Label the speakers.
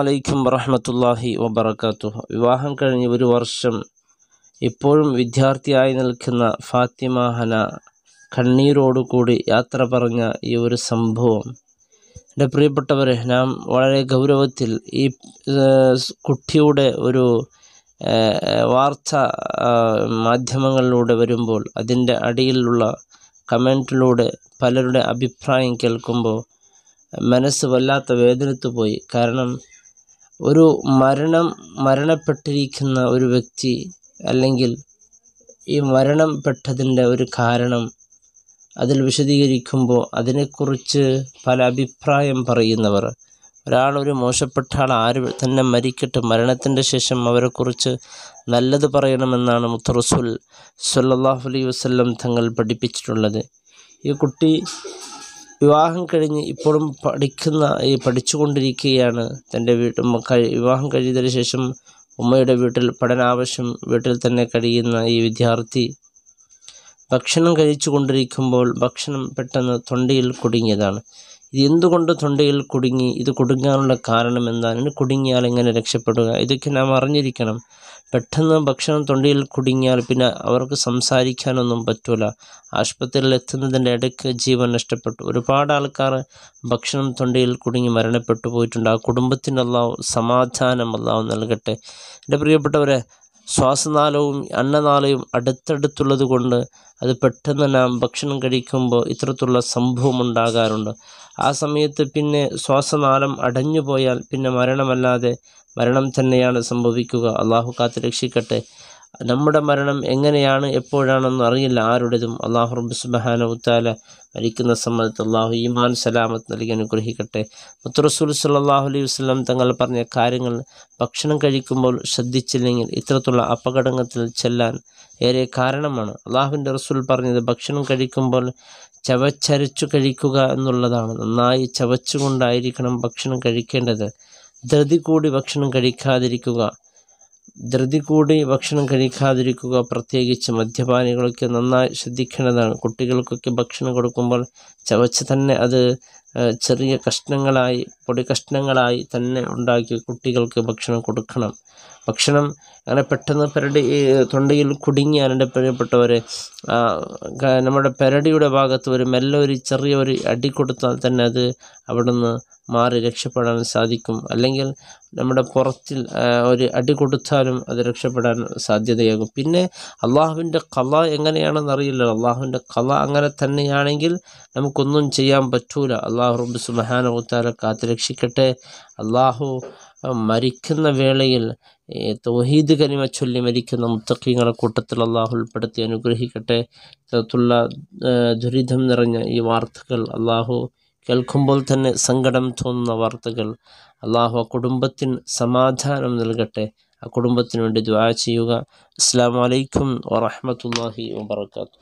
Speaker 1: അലൈക്കും വറഹമത്തല്ലാഹി വബർക്കാത്തു വിവാഹം കഴിഞ്ഞ് ഒരു വർഷം ഇപ്പോഴും വിദ്യാർത്ഥിയായി നിൽക്കുന്ന ഫാത്തിമ ഹന കണ്ണീരോടുകൂടി യാത്ര പറഞ്ഞ ഈ ഒരു സംഭവം എൻ്റെ പ്രിയപ്പെട്ടവരെ നാം വളരെ ഗൗരവത്തിൽ ഈ കുട്ടിയുടെ ഒരു വാർത്ത മാധ്യമങ്ങളിലൂടെ വരുമ്പോൾ അതിൻ്റെ അടിയിലുള്ള കമൻറ്റിലൂടെ പലരുടെ അഭിപ്രായം കേൾക്കുമ്പോൾ മനസ്സ് വല്ലാത്ത വേദനത്ത് പോയി കാരണം ഒരു മരണം മരണപ്പെട്ടിരിക്കുന്ന ഒരു വ്യക്തി അല്ലെങ്കിൽ ഈ മരണം പെട്ടതിൻ്റെ ഒരു കാരണം അതിൽ വിശദീകരിക്കുമ്പോൾ അതിനെക്കുറിച്ച് പല അഭിപ്രായം പറയുന്നവർ ഒരാളൊരു മോശപ്പെട്ട ആൾ ആര് തന്നെ മരിക്കട്ടെ മരണത്തിൻ്റെ ശേഷം അവരെക്കുറിച്ച് നല്ലത് പറയണമെന്നാണ് മുത്തറസുൽ സല്ലാഹു അലൈ വസ്ല്ലം തങ്ങൾ പഠിപ്പിച്ചിട്ടുള്ളത് ഈ കുട്ടി വിവാഹം കഴിഞ്ഞ് ഇപ്പോഴും പഠിക്കുന്ന ഈ പഠിച്ചുകൊണ്ടിരിക്കുകയാണ് തൻ്റെ വീട്ടിൽ വിവാഹം കഴിഞ്ഞതിന് ശേഷം ഉമ്മയുടെ വീട്ടിൽ പഠനാവശ്യം വീട്ടിൽ തന്നെ കഴിയുന്ന ഈ വിദ്യാർത്ഥി ഭക്ഷണം കഴിച്ചു കൊണ്ടിരിക്കുമ്പോൾ ഭക്ഷണം പെട്ടെന്ന് തൊണ്ടയിൽ കുടുങ്ങിയതാണ് ഇത് എന്തുകൊണ്ട് തൊണ്ടയിൽ കുടുങ്ങി ഇത് കുടുങ്ങാനുള്ള കാരണം എന്താണ് കുടുങ്ങിയാൽ എങ്ങനെ രക്ഷപ്പെടുക ഇതൊക്കെ നാം അറിഞ്ഞിരിക്കണം പെട്ടെന്ന് ഭക്ഷണം തൊണ്ടയിൽ കുടുങ്ങിയാൽ പിന്നെ അവർക്ക് സംസാരിക്കാനൊന്നും പറ്റൂല ആശുപത്രിയിൽ എത്തുന്നതിൻ്റെ ഇടയ്ക്ക് ജീവൻ നഷ്ടപ്പെട്ടു ഒരുപാട് ആൾക്കാർ ഭക്ഷണം തൊണ്ടയിൽ കുടുങ്ങി മരണപ്പെട്ടു പോയിട്ടുണ്ട് ആ കുടുംബത്തിനുള്ള സമാധാനം അല്ലാവും നൽകട്ടെ എൻ്റെ പ്രിയപ്പെട്ടവരെ ശ്വാസനാളവും അന്നനാളയും അടുത്തടുത്തുള്ളത് കൊണ്ട് അത് പെട്ടെന്ന് നാം ഭക്ഷണം കഴിക്കുമ്പോൾ ഇത്തരത്തിലുള്ള സംഭവം ഉണ്ടാകാറുണ്ട് ആ സമയത്ത് പിന്നെ ശ്വാസനാളം അടഞ്ഞു പോയാൽ പിന്നെ മരണമല്ലാതെ മരണം തന്നെയാണ് സംഭവിക്കുക അള്ളാഹു കാത്ത് രക്ഷിക്കട്ടെ നമ്മുടെ മരണം എങ്ങനെയാണ് എപ്പോഴാണെന്ന് അറിയില്ല ആരുടേതും അള്ളാഹു ഉത്താല മരിക്കുന്ന സമയത്ത് അള്ളാഹു ഈമാൻ സലാമത്ത് നൽകി അനുഗ്രഹിക്കട്ടെ മുത്തുറസൂൽ സുല്ലാഹു അലൈഹി വസ്ലം തങ്ങൾ പറഞ്ഞ കാര്യങ്ങൾ ഭക്ഷണം കഴിക്കുമ്പോൾ ശ്രദ്ധിച്ചില്ലെങ്കിൽ ഇത്തരത്തിലുള്ള അപകടങ്ങത്തിൽ ചെല്ലാൻ ഏറെ കാരണമാണ് അള്ളാഹുവിൻ്റെ റസൂൽ പറഞ്ഞത് ഭക്ഷണം കഴിക്കുമ്പോൾ ചവച്ചരച്ചു കഴിക്കുക എന്നുള്ളതാണ് നന്നായി ചവച്ചുകൊണ്ടായിരിക്കണം ഭക്ഷണം കഴിക്കേണ്ടത് ധൃതി കൂടി ഭക്ഷണം കഴിക്കാതിരിക്കുക ധൃതി കൂടി ഭക്ഷണം കഴിക്കാതിരിക്കുക പ്രത്യേകിച്ച് മദ്യപാനികളൊക്കെ നന്നായി ശ്രദ്ധിക്കേണ്ടതാണ് കുട്ടികൾക്കൊക്കെ ഭക്ഷണം കൊടുക്കുമ്പോൾ ചവച്ച് തന്നെ അത് ചെറിയ കഷ്ണങ്ങളായി പൊടി കഷ്ണങ്ങളായി തന്നെ ഉണ്ടാക്കി കുട്ടികൾക്ക് ഭക്ഷണം കൊടുക്കണം ഭക്ഷണം അങ്ങനെ പെട്ടെന്ന് പെരടി തൊണ്ടയിൽ കുടുങ്ങി അതിൻ്റെ പ്രിയപ്പെട്ടവർ നമ്മുടെ പെരടിയുടെ ഭാഗത്ത് ഒരു മെല്ലെ ഒരു ചെറിയ ഒരു അടി കൊടുത്താൽ തന്നെ അത് അവിടുന്ന് മാറി രക്ഷപ്പെടാൻ സാധിക്കും അല്ലെങ്കിൽ നമ്മുടെ പുറത്തിൽ ഒരു അടി കൊടുത്താലും അത് രക്ഷപ്പെടാൻ സാധ്യതയാകും പിന്നെ അള്ളാഹുവിൻ്റെ കല എങ്ങനെയാണെന്ന് അറിയില്ല അള്ളാഹുവിൻ്റെ കല അങ്ങനെ തന്നെയാണെങ്കിൽ നമുക്കൊന്നും ചെയ്യാൻ പറ്റൂല അള്ളാഹു അള്ളാഹു റബ്ബ് സുബഹാനവുത്താല കാത്തുരക്ഷിക്കട്ടെ അള്ളാഹു മരിക്കുന്ന വേളയിൽ തൗഹീദ് കനിമ ചൊല്ലി മരിക്കുന്ന മുത്തക്കിങ്ങളെ കൂട്ടത്തിൽ അള്ളാഹു ഉൾപ്പെടുത്തി അനുഗ്രഹിക്കട്ടെ തത്തുള്ള ദുരിതം നിറഞ്ഞ ഈ വാർത്തകൾ അള്ളാഹു കേൾക്കുമ്പോൾ തന്നെ സങ്കടം തോന്നുന്ന വാർത്തകൾ അള്ളാഹു ആ കുടുംബത്തിന് സമാധാനം നൽകട്ടെ ആ കുടുംബത്തിന് വേണ്ടി ദ്വാ ചെയ്യുക അസ്സാം വലൈക്കും വാഹമത്തല്ലാഹി വാത്തു